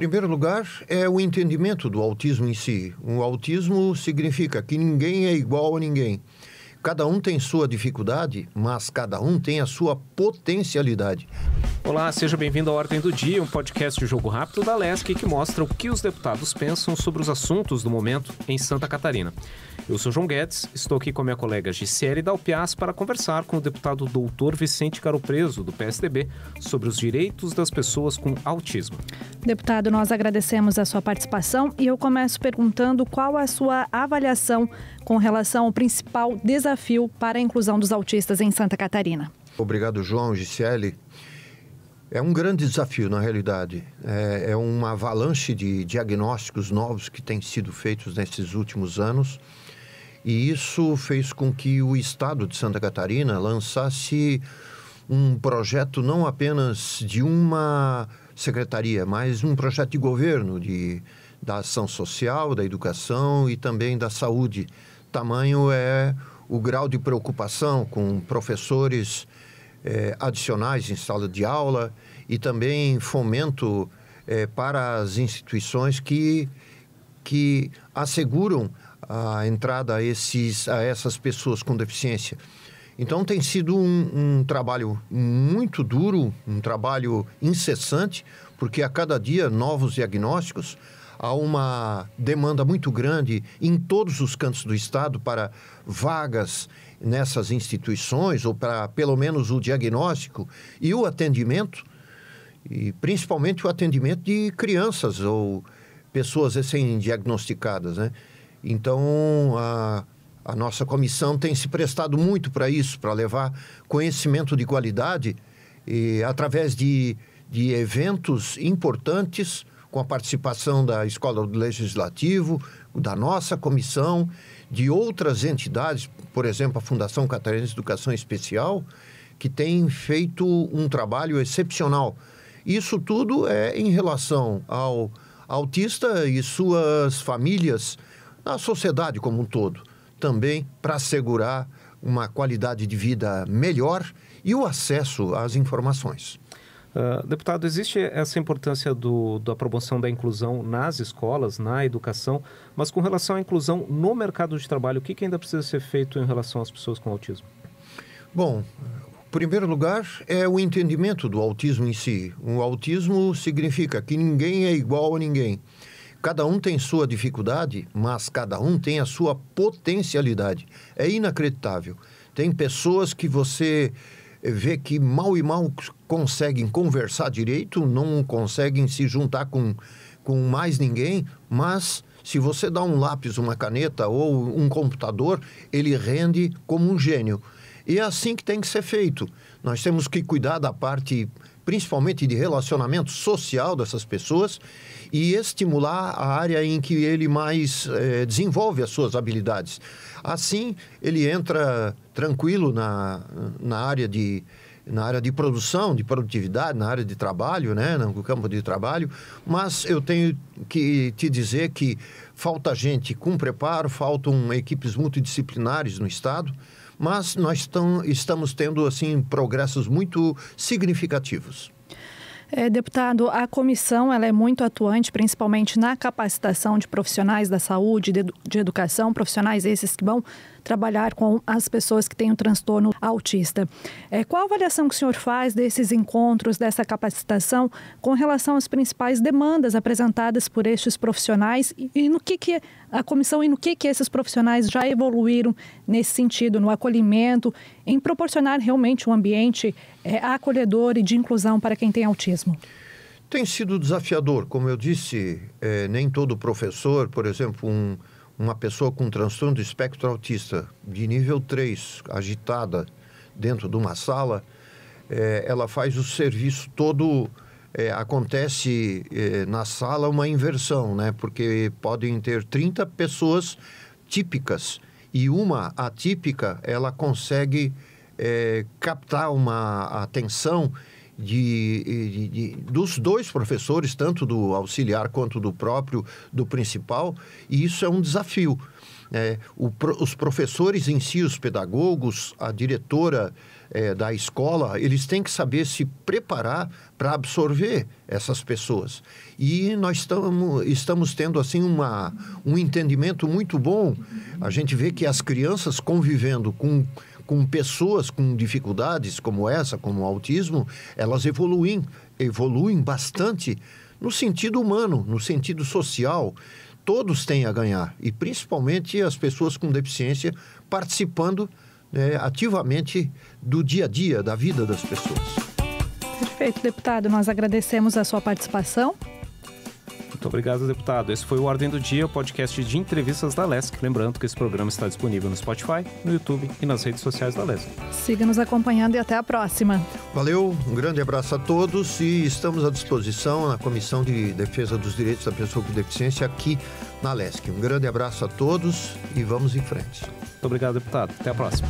primeiro lugar, é o entendimento do autismo em si. O autismo significa que ninguém é igual a ninguém. Cada um tem sua dificuldade, mas cada um tem a sua potencialidade. Olá, seja bem-vindo à Ordem do Dia, um podcast de jogo rápido da LESC que mostra o que os deputados pensam sobre os assuntos do momento em Santa Catarina. Eu sou João Guedes, estou aqui com a minha colega Gisele Dalpiaz para conversar com o deputado doutor Vicente Caropreso, do PSDB, sobre os direitos das pessoas com autismo. Deputado, nós agradecemos a sua participação e eu começo perguntando qual a sua avaliação com relação ao principal desafio desafio para a inclusão dos autistas em Santa Catarina. Obrigado, João, Gisele. É um grande desafio, na realidade. É, é uma avalanche de diagnósticos novos que têm sido feitos nesses últimos anos. E isso fez com que o Estado de Santa Catarina lançasse um projeto não apenas de uma secretaria, mas um projeto de governo de, da ação social, da educação e também da saúde. Tamanho é o grau de preocupação com professores eh, adicionais em sala de aula e também fomento eh, para as instituições que, que asseguram a entrada a, esses, a essas pessoas com deficiência. Então tem sido um, um, trabalho muito duro, um trabalho incessante, porque a cada dia novos diagnósticos, há uma demanda muito grande em todos os cantos do Estado para vagas nessas instituições, ou para pelo menos o diagnóstico e o atendimento, e principalmente o atendimento de crianças ou pessoas recém-diagnosticadas. Né? Então, a, a nossa comissão tem se prestado muito para isso, para levar conhecimento de qualidade e através de, de eventos importantes com a participação da Escola do Legislativo, da nossa comissão, de outras entidades, por exemplo, a Fundação Catarinense de Educação Especial, que tem feito um trabalho excepcional. Isso tudo é em relação ao autista e suas famílias, na sociedade como um todo, também para assegurar uma qualidade de vida melhor e o acesso às informações. Ah, deputado, existe essa importância do, da promoção da inclusão nas escolas, na educação, mas com relação à inclusão no mercado de trabalho, o que, que ainda precisa ser feito em relação às pessoas com autismo? Bom, em primeiro lugar é o entendimento do autismo em si. O autismo significa que ninguém é igual a ninguém. Cada um tem sua dificuldade, mas cada um tem a sua potencialidade. É inacreditável. Tem pessoas que você é vê que mal e mal conseguem conversar direito, não conseguem se juntar com, com mais ninguém, mas se você dá um lápis, uma caneta ou um computador, ele rende como um gênio. E é assim que tem que ser feito. Nós temos que cuidar da parte, principalmente de relacionamento social dessas pessoas e estimular a área em que ele mais é, desenvolve as suas habilidades. Assim, ele entra tranquilo na, na área de na área de produção, de produtividade, na área de trabalho, né, no campo de trabalho, mas eu tenho que te dizer que falta gente com preparo, faltam equipes multidisciplinares no Estado, mas nós tão, estamos tendo assim progressos muito significativos. É, deputado, a comissão ela é muito atuante, principalmente na capacitação de profissionais da saúde, de, de educação, profissionais esses que vão trabalhar com as pessoas que têm o transtorno autista. É, qual a avaliação que o senhor faz desses encontros, dessa capacitação, com relação às principais demandas apresentadas por estes profissionais e, e no que, que a comissão e no que, que esses profissionais já evoluíram nesse sentido, no acolhimento, em proporcionar realmente um ambiente é, acolhedor e de inclusão para quem tem autismo? mesmo? Tem sido desafiador, como eu disse, é, nem todo professor, por exemplo, um, uma pessoa com transtorno do espectro autista de nível 3, agitada dentro de uma sala, é, ela faz o serviço todo. É, acontece é, na sala uma inversão, né? porque podem ter 30 pessoas típicas e uma atípica, ela consegue é, captar uma atenção de, eh, de, de, dos dois professores, tanto do auxiliar quanto do próprio, do principal, e isso é um desafio. É, o, os professores em si, os pedagogos, a diretora é, da escola, eles têm que saber se preparar para absorver essas pessoas. E nós tamo, estamos tendo assim uma, um entendimento muito bom. A gente vê que as crianças convivendo com com pessoas com dificuldades como essa, como o autismo, elas evoluem, evoluem bastante no sentido humano, no sentido social. Todos têm a ganhar, e principalmente as pessoas com deficiência participando né, ativamente do dia a dia, da vida das pessoas. Perfeito, deputado. Nós agradecemos a sua participação. Muito obrigado, deputado. Esse foi o Ordem do Dia, o podcast de entrevistas da LESC. Lembrando que esse programa está disponível no Spotify, no YouTube e nas redes sociais da LESC. Siga nos acompanhando e até a próxima. Valeu, um grande abraço a todos e estamos à disposição na Comissão de Defesa dos Direitos da Pessoa com Deficiência aqui na LESC. Um grande abraço a todos e vamos em frente. Muito obrigado, deputado. Até a próxima.